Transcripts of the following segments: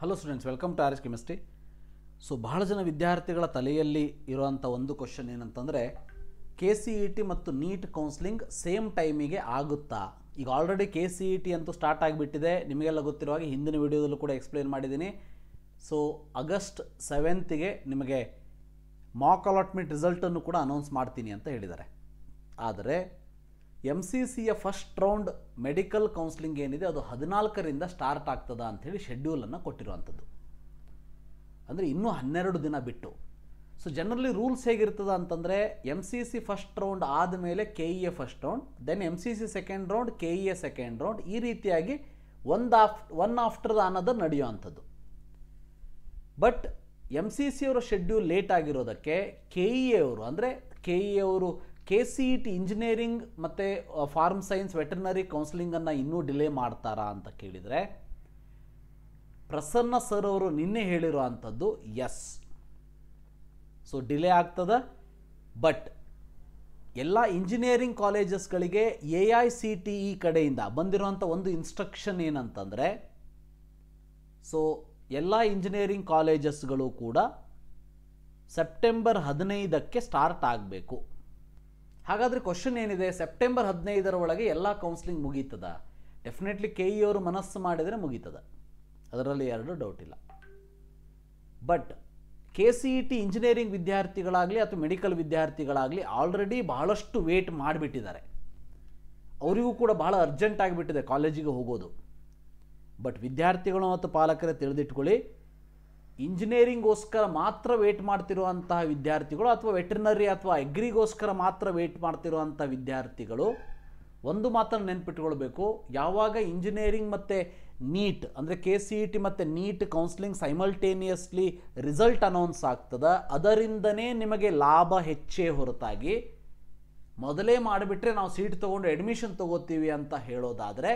Hello students welcome to R S chemistry so ಬಹಳ ಜನ ವಿದ್ಯಾರ್ಥಿಗಳ ತಲೆಯಲ್ಲಿ ಇರುವಂಥ ಒಂದು ಕ್ವಶನ್ ಏನಂತಂದರೆ ಕೆ ಸಿ ಇ ಟಿ ಮತ್ತು ನೀಟ್ ಕೌನ್ಸಿಲಿಂಗ್ ಸೇಮ್ ಟೈಮಿಗೆ ಆಗುತ್ತಾ ಈಗ already K C E T ಅಂತೂ ಸ್ಟಾರ್ಟ್ ಆಗಿಬಿಟ್ಟಿದೆ ನಿಮಗೆಲ್ಲ ಗೊತ್ತಿರುವ ಹಾಗೆ ಹಿಂದಿನ ವಿಡಿಯೋದಲ್ಲೂ ಕೂಡ ಎಕ್ಸ್ಪ್ಲೇನ್ ಮಾಡಿದ್ದೀನಿ ಸೊ ಆಗಸ್ಟ್ ಸೆವೆಂತಿಗೆ ನಿಮಗೆ ಮಾಕ್ ಅಲಾಟ್ಮೆಂಟ್ ರಿಸಲ್ಟನ್ನು ಕೂಡ ಅನೌನ್ಸ್ ಮಾಡ್ತೀನಿ ಅಂತ ಹೇಳಿದ್ದಾರೆ ಆದರೆ ಎಮ್ ಸಿ ಸಿಯ ಫಸ್ಟ್ ರೌಂಡ್ ಮೆಡಿಕಲ್ ಕೌನ್ಸಿಲಿಂಗ್ ಏನಿದೆ ಅದು ಹದಿನಾಲ್ಕರಿಂದ ಸ್ಟಾರ್ಟ್ ಆಗ್ತದ ಅಂಥೇಳಿ ಶೆಡ್ಯೂಲನ್ನು ಕೊಟ್ಟಿರುವಂಥದ್ದು ಅಂದರೆ ಇನ್ನೂ ಹನ್ನೆರಡು ದಿನ ಬಿಟ್ಟು ಸೊ ಜನರಲಿ ರೂಲ್ಸ್ ಹೇಗಿರ್ತದ ಅಂತಂದರೆ M C C first round ಮೇಲೆ K E A first round then M C C second round K E A second round ಈ ರೀತಿಯಾಗಿ ಒಂದು ಆಫ್ ಒನ್ ಆಫ್ಟರ್ ಅನ್ನೋದು ನಡೆಯುವಂಥದ್ದು ಬಟ್ ಎಮ್ ಸಿ ಸಿ ಅವರ schedule late ಆಗಿರೋದಕ್ಕೆ ಕೆ ಇ e ಎ ಅವರು ಅಂದರೆ ಕೆ ಇ e ಅವರು K C E T engineering ಮತ್ತು ಫಾರ್ಮ್ ಸೈನ್ಸ್ ವೆಟರ್ನರಿ ಕೌನ್ಸಿಲಿಂಗನ್ನು ಇನ್ನೂ ಡಿಲೇ ಮಾಡ್ತಾರಾ ಅಂತ ಕೇಳಿದರೆ ಪ್ರಸನ್ನ ಸರ್ ಅವರು ನಿನ್ನೆ ಹೇಳಿರೋ ಅಂಥದ್ದು ಎಸ್ ಸೊ ಡಿಲೇ ಆಗ್ತದ ಬಟ್ ಎಲ್ಲ ಇಂಜಿನಿಯರಿಂಗ್ ಕಾಲೇಜಸ್ಗಳಿಗೆ A I C T E ಕಡೆಯಿಂದ ಬಂದಿರುವಂಥ ಒಂದು ಇನ್ಸ್ಟ್ರಕ್ಷನ್ ಏನಂತಂದರೆ ಸೊ ಎಲ್ಲ ಇಂಜಿನಿಯರಿಂಗ್ ಕಾಲೇಜಸ್ಗಳು ಕೂಡ ಸೆಪ್ಟೆಂಬರ್ ಹದಿನೈದಕ್ಕೆ ಸ್ಟಾರ್ಟ್ ಆಗಬೇಕು ಹಾಗಾದರೆ ಕ್ವಶನ್ ಏನಿದೆ ಸೆಪ್ಟೆಂಬರ್ ಹದಿನೈದರ ಒಳಗೆ ಎಲ್ಲ ಕೌನ್ಸಿಲಿಂಗ್ ಮುಗೀತದ ಡೆಫಿನೆಟ್ಲಿ ಕೆ ಇ ಅವರು ಮನಸ್ಸು ಮಾಡಿದರೆ ಮುಗೀತದ ಅದರಲ್ಲಿ ಎರಡು ಡೌಟ್ ಇಲ್ಲ but K C E e T engineering ವಿದ್ಯಾರ್ಥಿಗಳಾಗಲಿ ಅಥವಾ ಮೆಡಿಕಲ್ ವಿದ್ಯಾರ್ಥಿಗಳಾಗಲಿ ಆಲ್ರೆಡಿ ಭಾಳಷ್ಟು ವೇಟ್ ಮಾಡಿಬಿಟ್ಟಿದ್ದಾರೆ ಅವರಿಗೂ ಕೂಡ ಭಾಳ ಅರ್ಜೆಂಟ್ ಆಗಿಬಿಟ್ಟಿದೆ ಕಾಲೇಜಿಗೆ ಹೋಗೋದು ಬಟ್ ವಿದ್ಯಾರ್ಥಿಗಳು ಮತ್ತು ಪಾಲಕರೇ ತಿಳಿದಿಟ್ಕೊಳ್ಳಿ ಇಂಜಿನಿಯರಿಂಗೋಸ್ಕರ ಮಾತ್ರ ವೇಟ್ ಮಾಡ್ತಿರುವಂತಹ ವಿದ್ಯಾರ್ಥಿಗಳು ಅಥವಾ ವೆಟರ್ನರಿ ಅಥವಾ ಎಗ್ರಿಗೋಸ್ಕರ ಮಾತ್ರ ವೇಟ್ ಮಾಡ್ತಿರುವಂಥ ವಿದ್ಯಾರ್ಥಿಗಳು ಒಂದು ಮಾತ್ರ ನೆನ್ಪಿಟ್ಕೊಳ್ಬೇಕು ಯಾವಾಗ ಇಂಜಿನಿಯರಿಂಗ್ ಮತ್ತು ನೀಟ್ ಅಂದರೆ K C E e T ಮತ್ತು NEET counselling simultaneously result announce ಆಗ್ತದೆ ಅದರಿಂದನೇ ನಿಮಗೆ ಲಾಭ ಹೆಚ್ಚೇ ಹೊರತಾಗಿ ಮೊದಲೇ ಮಾಡಿಬಿಟ್ರೆ ನಾವು ಸೀಟ್ ತೊಗೊಂಡು ಅಡ್ಮಿಷನ್ ತೊಗೋತೀವಿ ಅಂತ ಹೇಳೋದಾದರೆ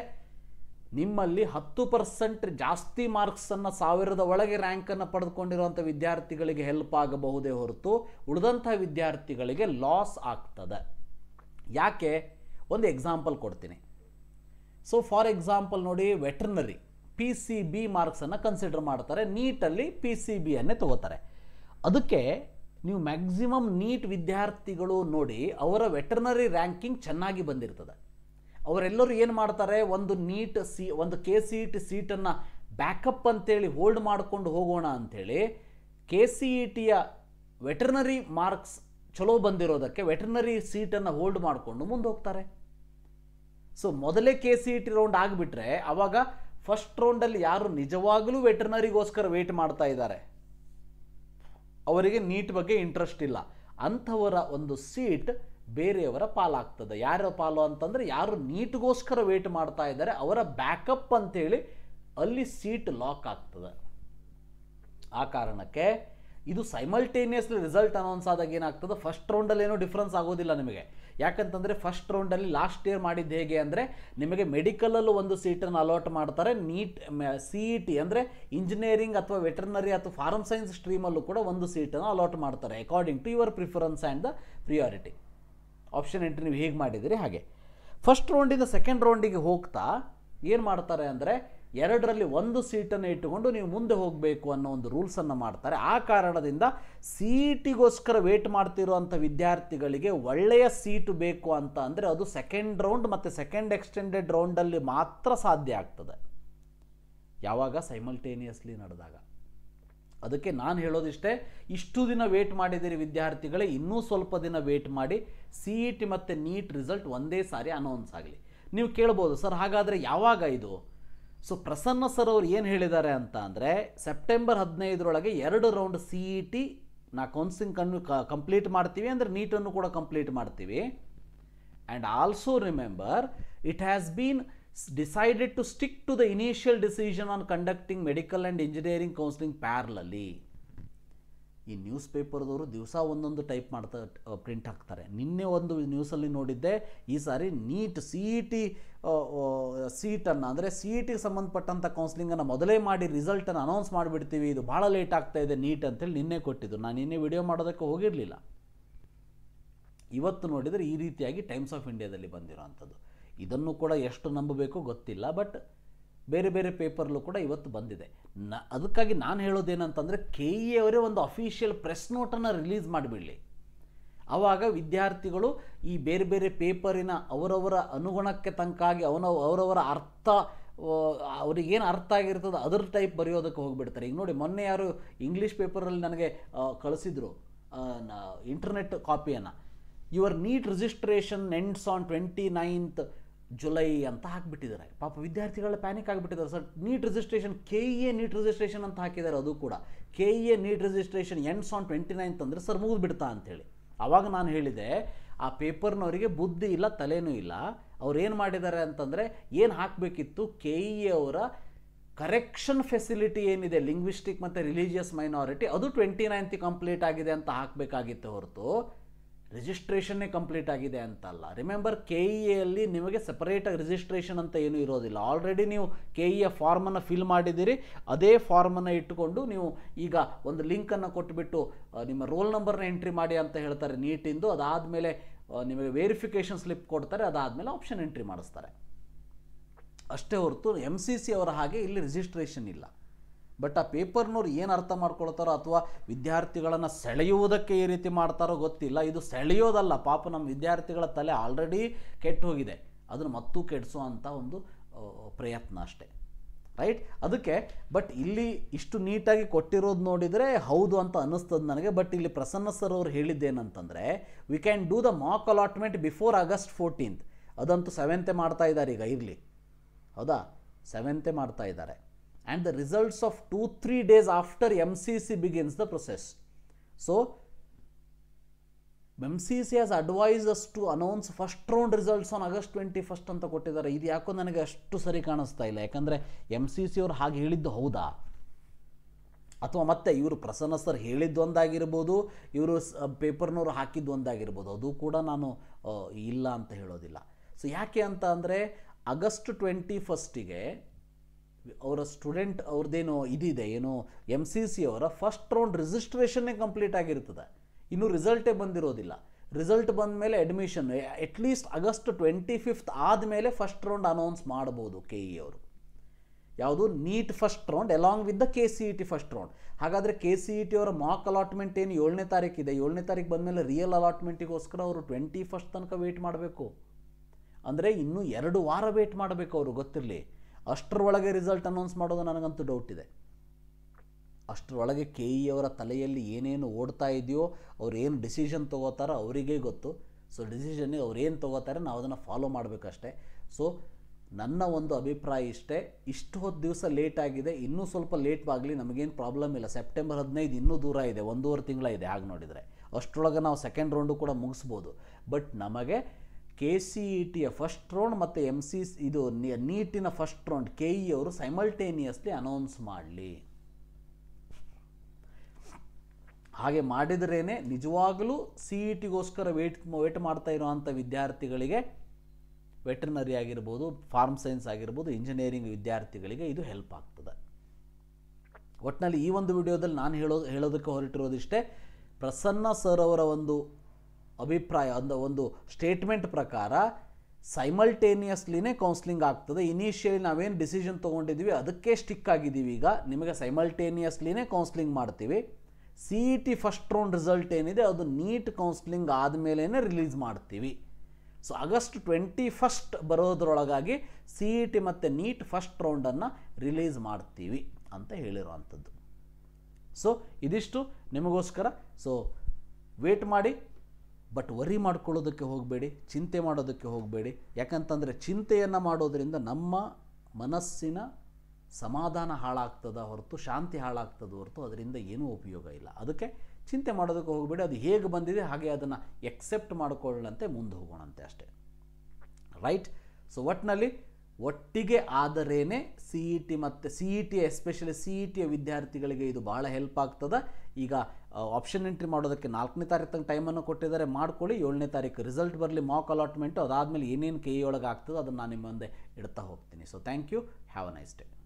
ನಿಮ್ಮಲ್ಲಿ ಹತ್ತು ಪರ್ಸೆಂಟ್ ಜಾಸ್ತಿ ಮಾರ್ಕ್ಸನ್ನು ಸಾವಿರದ ಒಳಗೆ ರ್ಯಾಂಕನ್ನು ಪಡೆದುಕೊಂಡಿರುವಂಥ ವಿದ್ಯಾರ್ಥಿಗಳಿಗೆ ಹೆಲ್ಪ್ ಆಗಬಹುದೇ ಹೊರತು ಉಳಿದಂಥ ವಿದ್ಯಾರ್ಥಿಗಳಿಗೆ ಲಾಸ್ ಆಗ್ತದೆ ಯಾಕೆ ಒಂದು ಎಕ್ಸಾಂಪಲ್ ಕೊಡ್ತೀನಿ ಸೊ ಫಾರ್ ಎಕ್ಸಾಂಪಲ್ ನೋಡಿ ವೆಟರ್ನರಿ ಪಿ ಸಿ ಬಿ ಮಾರ್ಕ್ಸನ್ನು ಕನ್ಸಿಡರ್ ಮಾಡ್ತಾರೆ ನೀಟಲ್ಲಿ ಪಿ ಸಿ ಬಿಯನ್ನೇ ತಗೋತಾರೆ ಅದಕ್ಕೆ ನೀವು ಮ್ಯಾಕ್ಸಿಮಮ್ ನೀಟ್ ವಿದ್ಯಾರ್ಥಿಗಳು ನೋಡಿ ಅವರ ವೆಟರ್ನರಿ ರ್ಯಾಂಕಿಂಗ್ ಚೆನ್ನಾಗಿ ಬಂದಿರ್ತದೆ ಅವರೆಲ್ಲರೂ ಏನು ಮಾಡ್ತಾರೆ ಒಂದು ನೀಟ್ ಸಿ ಒಂದು K C E e T ಸೀಟನ್ನು ಬ್ಯಾಕಪ್ ಅಂತೇಳಿ ಹೋಲ್ಡ್ ಮಾಡಿಕೊಂಡು ಹೋಗೋಣ ಅಂಥೇಳಿ ಕೆ ಸಿ ಇ e ಟಿಯ ವೆಟರ್ನರಿ ಮಾರ್ಕ್ಸ್ ಚಲೋ ಬಂದಿರೋದಕ್ಕೆ ವೆಟರ್ನರಿ ಸೀಟನ್ನು ಹೋಲ್ಡ್ ಮಾಡಿಕೊಂಡು ಮುಂದೆ ಹೋಗ್ತಾರೆ ಸೊ ಮೊದಲೇ K C E e T round ಆಗಿಬಿಟ್ರೆ ಆವಾಗ ಫಸ್ಟ್ ರೌಂಡಲ್ಲಿ ಯಾರು ನಿಜವಾಗಲೂ ವೆಟರ್ನರಿಗೋಸ್ಕರ ವೆಯ್ಟ್ ಮಾಡ್ತಾ ಇದ್ದಾರೆ ಅವರಿಗೆ ನೀಟ್ ಬಗ್ಗೆ ಇಂಟ್ರೆಸ್ಟ್ ಇಲ್ಲ ಅಂಥವರ ಒಂದು ಸೀಟ್ ಬೇರೆಯವರ ಪಾಲಾಗ್ತದೆ ಯಾರ ಪಾಲು ಅಂತಂದರೆ ಯಾರು ನೀಟ್ಗೋಸ್ಕರ ವೇಟ್ ಮಾಡ್ತಾ ಇದ್ದಾರೆ ಅವರ ಬ್ಯಾಕಪ್ ಅಂತೇಳಿ ಅಲ್ಲಿ ಸೀಟ್ ಲಾಕ್ ಆಗ್ತದೆ ಆ ಕಾರಣಕ್ಕೆ ಇದು ಸೈಮಲ್ಟೇನಿಯಸ್ಲಿ ರಿಸಲ್ಟ್ ಅನೌನ್ಸ್ ಆದಾಗ ಏನಾಗ್ತದೆ ಫಸ್ಟ್ ರೌಂಡಲ್ಲಿ ಏನೂ ಡಿಫ್ರೆನ್ಸ್ ಆಗೋದಿಲ್ಲ ನಿಮಗೆ ಯಾಕಂತಂದರೆ ಫಸ್ಟ್ ರೌಂಡಲ್ಲಿ ಲಾಸ್ಟ್ ಇಯರ್ ಮಾಡಿದ್ದು ಹೇಗೆ ಅಂದರೆ ನಿಮಗೆ ಮೆಡಿಕಲಲ್ಲೂ ಒಂದು ಸೀಟನ್ನು ಅಲಾಟ್ ಮಾಡ್ತಾರೆ ನೀಟ್ ಸಿ ಇ ಟಿ ಅಂದರೆ ಇಂಜಿನಿಯರಿಂಗ್ ಅಥವಾ ವೆಟರ್ನರಿ ಅಥವಾ ಫಾರ್ಮ್ ಸೈನ್ಸ್ ಸ್ಟ್ರೀಮಲ್ಲೂ ಕೂಡ ಒಂದು ಸೀಟನ್ನು ಅಲಾಟ್ ಮಾಡ್ತಾರೆ according to your preference and the priority option entry ನೀವು ಹೇಗೆ ಮಾಡಿದಿರಿ ಹಾಗೆ ಫಸ್ಟ್ ರೌಂಡಿಂದ ಸೆಕೆಂಡ್ ರೌಂಡಿಗೆ ಹೋಗ್ತಾ ಏನು ಮಾಡ್ತಾರೆ ಅಂದರೆ ಎರಡರಲ್ಲಿ ಒಂದು ಸೀಟನ್ನು ಇಟ್ಟುಕೊಂಡು ನೀವು ಮುಂದೆ ಹೋಗಬೇಕು ಅನ್ನೋ ಒಂದು ರೂಲ್ಸನ್ನು ಮಾಡ್ತಾರೆ ಆ ಕಾರಣದಿಂದ ಸೀಟಿಗೋಸ್ಕರ ವೇಟ್ ಮಾಡ್ತಿರುವಂಥ ವಿದ್ಯಾರ್ಥಿಗಳಿಗೆ ಒಳ್ಳೆಯ ಸೀಟು ಬೇಕು ಅಂತ ಅಂದರೆ ಅದು ಸೆಕೆಂಡ್ ರೌಂಡ್ ಮತ್ತು ಸೆಕೆಂಡ್ ಎಕ್ಸ್ಟೆಂಡೆಡ್ ರೌಂಡಲ್ಲಿ ಮಾತ್ರ ಸಾಧ್ಯ ಆಗ್ತದೆ ಯಾವಾಗ ಸೈಮಲ್ಟೇನಿಯಸ್ಲಿ ನಡೆದಾಗ ಅದಕ್ಕೆ ನಾನು ಹೇಳೋದಿಷ್ಟೇ ಇಷ್ಟು ದಿನ ವೇಟ್ ಮಾಡಿದಿರಿ ವಿದ್ಯಾರ್ಥಿಗಳೇ ಇನ್ನೂ ಸ್ವಲ್ಪ ದಿನ ವೇಟ್ ಮಾಡಿ ಸಿ ಇ ಟಿ ಮತ್ತು ನೀಟ್ ರಿಸಲ್ಟ್ ಒಂದೇ ಸಾರಿ ಅನೌನ್ಸ್ ಆಗಲಿ ನೀವು ಕೇಳ್ಬೋದು ಸರ್ ಹಾಗಾದರೆ ಯಾವಾಗ ಇದು ಸೊ ಪ್ರಸನ್ನ ಸರ್ ಅವರು ಏನು ಹೇಳಿದ್ದಾರೆ ಅಂತ ಅಂದರೆ ಸೆಪ್ಟೆಂಬರ್ ಹದಿನೈದರೊಳಗೆ ಎರಡು ರೌಂಡ್ ಸಿ ಇ ಟಿ ನಾ ಕೌನ್ಸಿಲಿಂಗ್ ಕಣ್ಣು ಕಂಪ್ಲೀಟ್ ಮಾಡ್ತೀವಿ ಅಂದರೆ ನೀಟನ್ನು ಕೂಡ ಕಂಪ್ಲೀಟ್ ಮಾಡ್ತೀವಿ and also remember it has been decided to stick to the initial decision on conducting medical and engineering counseling parallelly ಈ ನ್ಯೂಸ್ ಪೇಪರ್ದವರು ದಿವಸ ಒಂದೊಂದು ಟೈಪ್ ಮಾಡ್ತಾ ಪ್ರಿಂಟ್ ಹಾಕ್ತಾರೆ ನಿನ್ನೆ ಒಂದು ನ್ಯೂಸಲ್ಲಿ ನೋಡಿದ್ದೆ ಈ ಸಾರಿ NEET C E e T ಸೀಟನ್ನು ಅಂದರೆ ಸಿ ಇ e ಟಿಗೆ ಸಂಬಂಧಪಟ್ಟಂಥ ಕೌನ್ಸಿಲಿಂಗನ್ನು ಮೊದಲೇ ಮಾಡಿ ರಿಸಲ್ಟನ್ನು ಅನೌನ್ಸ್ ಮಾಡಿಬಿಡ್ತೀವಿ ಇದು ಭಾಳ ಲೇಟ್ ಆಗ್ತಾ ಇದೆ ನೀಟ್ ಅಂತೇಳಿ ನಿನ್ನೆ ಕೊಟ್ಟಿದ್ದು ನಾನು ನಿನ್ನೆ ವಿಡಿಯೋ ಮಾಡೋದಕ್ಕೆ ಹೋಗಿರಲಿಲ್ಲ ಇವತ್ತು ನೋಡಿದರೆ ಈ ರೀತಿಯಾಗಿ ಟೈಮ್ಸ್ ಆಫ್ ಇಂಡಿಯಾದಲ್ಲಿ ಅಂಥದ್ದು ಇದನ್ನು ಕೂಡ ಎಷ್ಟು ನಂಬಬೇಕು ಗೊತ್ತಿಲ್ಲ ಬಟ್ ಬೇರೆ ಬೇರೆ ಪೇಪರ್ಲೂ ಕೂಡ ಇವತ್ತು ಬಂದಿದೆ ನ ಅದಕ್ಕಾಗಿ ನಾನು ಹೇಳೋದೇನಂತಂದರೆ ಕೆ ಇ ಅವರೇ ಒಂದು ಅಫಿಷಿಯಲ್ ಪ್ರೆಸ್ ನೋಟನ್ನು ರಿಲೀಸ್ ಮಾಡಿಬಿಡಲಿ ಆವಾಗ ವಿದ್ಯಾರ್ಥಿಗಳು ಈ ಬೇರೆ ಬೇರೆ ಪೇಪರಿನ ಅವರವರ ಅನುಗುಣಕ್ಕೆ ತನಕಾಗಿ ಅವನ ಅವರವರ ಅರ್ಥ ಅವ್ರಿಗೇನು ಅರ್ಥ ಆಗಿರ್ತದೆ ಅದರ ಟೈಪ್ ಬರೆಯೋದಕ್ಕೆ ಹೋಗಿಬಿಡ್ತಾರೆ ಈಗ ನೋಡಿ ಮೊನ್ನೆ ಯಾರು ಇಂಗ್ಲೀಷ್ ಪೇಪರಲ್ಲಿ ನನಗೆ ಕಳಿಸಿದರು ಇಂಟರ್ನೆಟ್ ಕಾಪಿಯನ್ನು your NEET registration ends on twenty ninth July ಅಂತ ಹಾಕ್ಬಿಟ್ಟಿದ್ದಾರೆ ಪಾಪ ವಿದ್ಯಾರ್ಥಿಗಳ ಪ್ಯಾನಿಕ್ ಆಗಿಬಿಟ್ಟಿದ್ದಾರೆ sir NEET registration K E A NEET registration ಅಂತ ಹಾಕಿದ್ದಾರೆ ಅದು ಕೂಡ K E A NEET registration ends on twenty ninth ಅಂದರೆ ಸರ್ ಮುಗಿದ್ಬಿಡ್ತಾ ಬಿಡ್ತಾ ಅಂತೇಳಿ ಆವಾಗ ನಾನು ಹೇಳಿದೆ ಆ ಪೇಪರ್ನವರಿಗೆ ಬುದ್ಧಿ ಇಲ್ಲ ತಲೆನೂ ಇಲ್ಲ ಅವ್ರು ಏನು ಮಾಡಿದ್ದಾರೆ ಅಂತಂದರೆ ಏನು ಹಾಕಬೇಕಿತ್ತು ಕೆ ಇ e ಅವರ ಕರೆಕ್ಷನ್ ಫೆಸಿಲಿಟಿ ಏನಿದೆ ಲಿಂಗ್ವಿಸ್ಟಿಕ್ ಮತ್ತು ರಿಲಿಜಿಯಸ್ ಮೈನಾರಿಟಿ ಅದು ಟ್ವೆಂಟಿ ನೈನ್ತಿ ಕಂಪ್ಲೀಟ್ ಆಗಿದೆ ಅಂತ ಹಾಕಬೇಕಾಗಿತ್ತು ಹೊರತು ರಿಜಿಸ್ಟ್ರೇಷನ್ನೇ ಕಂಪ್ಲೀಟ್ ಆಗಿದೆ ಅಂತಲ್ಲ ರಿಮೆಂಬರ್ ಕೆ ಇ ಎಲ್ಲಿ ನಿಮಗೆ ಸಪರೇಟಾಗಿ ರಿಜಿಸ್ಟ್ರೇಷನ್ ಅಂತ ಏನೂ ಇರೋದಿಲ್ಲ ಆಲ್ರೆಡಿ ನೀವು ಕೆ ಇ ಎ ಫಾರ್ಮನ್ನು ಫಿಲ್ ಮಾಡಿದ್ದೀರಿ ಅದೇ ಫಾರ್ಮನ್ನು ಇಟ್ಟುಕೊಂಡು ನೀವು ಈಗ ಒಂದು ಲಿಂಕನ್ನು ಕೊಟ್ಬಿಟ್ಟು ನಿಮ್ಮ ರೋಲ್ ನಂಬರ್ನ ಎಂಟ್ರಿ ಮಾಡಿ ಅಂತ ಹೇಳ್ತಾರೆ ನೀಟಿಂದು ಅದಾದಮೇಲೆ ನಿಮಗೆ ವೇರಿಫಿಕೇಷನ್ ಸ್ಲಿಪ್ ಕೊಡ್ತಾರೆ ಅದಾದಮೇಲೆ ಆಪ್ಷನ್ ಎಂಟ್ರಿ ಮಾಡಿಸ್ತಾರೆ ಅಷ್ಟೇ ಹೊರತು ಎಮ್ ಸಿ ಸಿ ಅವರ ಹಾಗೆ ಇಲ್ಲಿ ರಿಜಿಸ್ಟ್ರೇಷನ್ ಇಲ್ಲ ಬಟ್ ಆ ಪೇಪರ್ನವ್ರು ಏನು ಅರ್ಥ ಮಾಡ್ಕೊಳ್ತಾರೋ ಅಥವಾ ವಿದ್ಯಾರ್ಥಿಗಳನ್ನು ಸೆಳೆಯುವುದಕ್ಕೆ ಈ ರೀತಿ ಮಾಡ್ತಾರೋ ಗೊತ್ತಿಲ್ಲ ಇದು ಸೆಳೆಯೋದಲ್ಲ ಪಾಪ ನಮ್ಮ ವಿದ್ಯಾರ್ಥಿಗಳ ತಲೆ ಆಲ್ರೆಡಿ ಕೆಟ್ಟು ಹೋಗಿದೆ ಅದನ್ನು ಮತ್ತೂ ಕೆಡಿಸುವಂಥ ಒಂದು ಪ್ರಯತ್ನ ಅಷ್ಟೆ ರೈಟ್ ಅದಕ್ಕೆ ಬಟ್ ಇಲ್ಲಿ ಇಷ್ಟು ನೀಟಾಗಿ ಕೊಟ್ಟಿರೋದು ನೋಡಿದರೆ ಹೌದು ಅಂತ ಅನ್ನಿಸ್ತದೆ ನನಗೆ ಬಟ್ ಇಲ್ಲಿ ಪ್ರಸನ್ನ ಸರ್ ಅವರು ಹೇಳಿದ್ದೇನಂತಂದರೆ we can do the mock allotment before August fourteenth ಅದಂತೂ ಸೆವೆಂತೆ ಮಾಡ್ತಾ ಇದ್ದಾರೆ ಈಗ ಇರಲಿ ಹೌದಾ ಸೆವೆಂತೆ ಮಾಡ್ತಾ ಇದ್ದಾರೆ and the results of 2-3 days after MCC begins the process. So, MCC has advised us to announce first round results on August twenty first ಅಂತ ಕೊಟ್ಟಿದ್ದಾರೆ ಇದು ಯಾಕೋ ನನಗೆ ಅಷ್ಟು ಸರಿ ಕಾಣಿಸ್ತಾ ಇಲ್ಲ ಯಾಕಂದರೆ ಎಮ್ ಸಿ ಸಿ ಅವ್ರು ಹಾಗೆ ಹೇಳಿದ್ದು ಹೌದಾ ಅಥವಾ ಮತ್ತೆ ಇವರು ಪ್ರಸನ್ನ ಸರ್ ಹೇಳಿದ್ದು ಒಂದಾಗಿರ್ಬೋದು ಇವರು ಪೇಪರ್ನವರು ಹಾಕಿದ್ದು ಒಂದಾಗಿರ್ಬೋದು ಅದು ಕೂಡ ನಾನು ಇಲ್ಲ ಅಂತ ಹೇಳೋದಿಲ್ಲ ಸೊ ಯಾಕೆ ಅಂತ ಅಂದರೆ ಆಗಸ್ಟ್ ಟ್ವೆಂಟಿ ಫಸ್ಟಿಗೆ ಅವರ ಸ್ಟೂಡೆಂಟ್ ಅವ್ರದ್ದೇನು ಇದಿದೆ ಏನು ಎಮ್ ಸಿ ಸಿ ಅವರ ಫಸ್ಟ್ ರೌಂಡ್ ರಿಜಿಸ್ಟ್ರೇಷನ್ನೇ ಕಂಪ್ಲೀಟ್ ಆಗಿರ್ತದೆ ಇನ್ನೂ ರಿಸಲ್ಟೇ ಬಂದಿರೋದಿಲ್ಲ ರಿಸಲ್ಟ್ ಬಂದ ಮೇಲೆ admission at least August twenty fifth ಆದಮೇಲೆ ಫಸ್ಟ್ ರೌಂಡ್ ಅನೌನ್ಸ್ ಮಾಡ್ಬೋದು ಕೆ ಇ e ಅವರು ಯಾವುದು NEET first round along with the K C E T first round ಹಾಗಾದರೆ ಕೆ ಸಿ ಇ ಟಿ ಅವರ ಮಾಕ್ ಅಲಾಟ್ಮೆಂಟ್ ಏನು ಏಳನೇ ತಾರೀಕಿದೆ ಏಳನೇ ತಾರೀಕು ಮೇಲೆ ರಿಯಲ್ ಅಲಾಟ್ಮೆಂಟಿಗೋಸ್ಕರ ಅವರು ಟ್ವೆಂಟಿ ಫಸ್ಟ್ ತನಕ ವೆಯ್ಟ್ ಮಾಡಬೇಕು ಅಂದರೆ ಇನ್ನೂ ಎರಡು ವಾರ ವೇಟ್ ಮಾಡಬೇಕು ಅವರು ಗೊತ್ತಿರಲಿ ಅಷ್ಟರೊಳಗೆ ರಿಸಲ್ಟ್ ಅನೌನ್ಸ್ ಮಾಡೋದು ನನಗಂತೂ ಡೌಟ್ ಇದೆ ಅಷ್ಟರೊಳಗೆ ಕೆ ಇ e ಅವರ ತಲೆಯಲ್ಲಿ ಏನೇನು ಓಡ್ತಾ ಇದೆಯೋ ಅವ್ರು ಏನು ಡಿಸಿಷನ್ ತೊಗೋತಾರೋ ಅವರಿಗೇ ಗೊತ್ತು ಸೊ ಡಿಸಿಷನ್ನಿಗೆ ಅವ್ರು ಏನು ತೊಗೋತಾರೆ ನಾವು ಅದನ್ನು ಫಾಲೋ ಮಾಡಬೇಕಷ್ಟೆ ಸೊ ನನ್ನ ಒಂದು ಅಭಿಪ್ರಾಯ ಇಷ್ಟೇ ಇಷ್ಟು ಹೊತ್ತು ದಿವಸ ಲೇಟ್ ಆಗಿದೆ ಇನ್ನೂ ಸ್ವಲ್ಪ ಲೇಟ್ ಆಗಲಿ ನಮಗೇನು ಪ್ರಾಬ್ಲಮ್ ಇಲ್ಲ ಸೆಪ್ಟೆಂಬರ್ ಹದಿನೈದು ಇನ್ನೂ ದೂರ ಇದೆ ಒಂದೂವರೆ ತಿಂಗಳ ಇದೆ ಹಾಗೆ ನೋಡಿದರೆ ಅಷ್ಟರೊಳಗೆ ನಾವು ಸೆಕೆಂಡ್ ರೌಂಡು ಕೂಡ ಮುಗಿಸ್ಬೋದು ಬಟ್ ನಮಗೆ ಕೆ ಸಿ ಇ ಟಿಯ ಫಸ್ಟ್ ರೌಂಡ್ ಮತ್ತು ಎಮ್ ಸಿ ಇದು ನೀಟಿನ ಫಸ್ಟ್ ರೌಂಡ್ ಕೆ ಇ ಅವರು ಸೈಮಲ್ಟೇನಿಯಸ್ಲಿ ಅನೌನ್ಸ್ ಮಾಡಲಿ ಹಾಗೆ ಮಾಡಿದ್ರೇ ನಿಜವಾಗಲೂ ಸಿ ಇ e ಟಿಗೋಸ್ಕರ ವೇಟ್ ವೇಟ್ ಮಾಡ್ತಾ ಇರುವಂಥ ವಿದ್ಯಾರ್ಥಿಗಳಿಗೆ ವೆಟರ್ನರಿ ಆಗಿರ್ಬೋದು ಫಾರ್ಮ್ ಸೈನ್ಸ್ ಆಗಿರ್ಬೋದು ಇಂಜಿನಿಯರಿಂಗ್ ವಿದ್ಯಾರ್ಥಿಗಳಿಗೆ ಇದು ಹೆಲ್ಪ್ ಆಗ್ತದೆ ಒಟ್ಟಿನಲ್ಲಿ ಈ ಒಂದು ವಿಡಿಯೋದಲ್ಲಿ ನಾನು ಹೇಳೋ ಹೇಳೋದಕ್ಕೆ ಹೊರಟಿರೋದಿಷ್ಟೇ ಪ್ರಸನ್ನ ಸರ್ ಅವರ ಒಂದು ಅಭಿಪ್ರಾಯ ಅಂದ ಒಂದು ಸ್ಟೇಟ್ಮೆಂಟ್ ಪ್ರಕಾರ ಸೈಮಲ್ಟೇನಿಯಸ್ಲಿನೇ ಕೌನ್ಸ್ಲಿಂಗ್ ಆಗ್ತದೆ ಇನಿಷಿಯಲಿ ನಾವೇನು ಡಿಸಿಷನ್ ತೊಗೊಂಡಿದ್ದೀವಿ ಅದಕ್ಕೆ ಸ್ಟಿಕ್ ಆಗಿದ್ದೀವಿ ಈಗ ನಿಮಗೆ ಸೈಮಲ್ಟೇನಿಯಸ್ಲಿನೇ ಕೌನ್ಸ್ಲಿಂಗ್ ಮಾಡ್ತೀವಿ C E T first round result ಏನಿದೆ ಅದು ನೀಟ್ ಕೌನ್ಸ್ಲಿಂಗ್ ಆದಮೇಲೇ ರಿಲೀಸ್ ಮಾಡ್ತೀವಿ ಸೊ ಆಗಸ್ಟ್ ಟ್ವೆಂಟಿ ಫಸ್ಟ್ ಬರೋದ್ರೊಳಗಾಗಿ ಸಿ ಇ ಟಿ ಮತ್ತು ನೀಟ್ ಫಸ್ಟ್ ರೌಂಡನ್ನು ರಿಲೀಸ್ ಮಾಡ್ತೀವಿ ಅಂತ ಹೇಳಿರುವಂಥದ್ದು ಸೊ ಇದಿಷ್ಟು ನಿಮಗೋಸ್ಕರ ಸೊ ವೇಟ್ ಮಾಡಿ ಬಟ್ ವರಿ ಮಾಡ್ಕೊಳ್ಳೋದಕ್ಕೆ ಹೋಗಬೇಡಿ ಚಿಂತೆ ಮಾಡೋದಕ್ಕೆ ಹೋಗಬೇಡಿ ಯಾಕಂತಂದರೆ ಚಿಂತೆಯನ್ನು ಮಾಡೋದರಿಂದ ನಮ್ಮ ಮನಸ್ಸಿನ ಸಮಾಧಾನ ಹಾಳಾಗ್ತದ ಹೊರತು ಶಾಂತಿ ಹಾಳಾಗ್ತದ ಹೊರತು ಅದರಿಂದ ಏನೂ ಉಪಯೋಗ ಇಲ್ಲ ಅದಕ್ಕೆ ಚಿಂತೆ ಮಾಡೋದಕ್ಕೆ ಹೋಗಬೇಡಿ ಅದು ಹೇಗೆ ಬಂದಿದೆ ಹಾಗೆ ಅದನ್ನು ಎಕ್ಸೆಪ್ಟ್ ಮಾಡಿಕೊಳ್ಳಂತೆ ಮುಂದೆ ಹೋಗೋಣಂತೆ ಅಷ್ಟೆ ರೈಟ್ ಸೊ ಒಟ್ಟಿನಲ್ಲಿ ಒಟ್ಟಿಗೆ ಆದರೇನೆ ಸಿ ಇ ಟಿ ಮತ್ತು C E T especially C E ಟಿಯ ವಿದ್ಯಾರ್ಥಿಗಳಿಗೆ ಇದು ಭಾಳ ಹೆಲ್ಪ್ ಆಗ್ತದೆ ಈಗ ಆಪ್ಷನ್ ಎಂಟ್ರಿ ಮಾಡೋದಕ್ಕೆ ನಾಲ್ಕನೇ ತಾರೀಕು ತನಕ ಟೈಮನ್ನು ಕೊಟ್ಟಿದ್ದಾರೆ ಮಾಡ್ಕೊಳ್ಳಿ ಏಳನೇ ತಾರೀಕು ರಿಸಲ್ಟ್ ಬರಲಿ ಮಾಕ್ ಅಲಾಟ್ಮೆಂಟು ಅದಾದಮೇಲೆ ಏನೇನು ಕೈ e ಒಳಗೆ ಆಗ್ತದೆ ಅದನ್ನು ನಾನು ನಿಮ್ಮ ಮುಂದೆ ಇಡ್ತಾ ಹೋಗ್ತೀನಿ so thank you have a nice day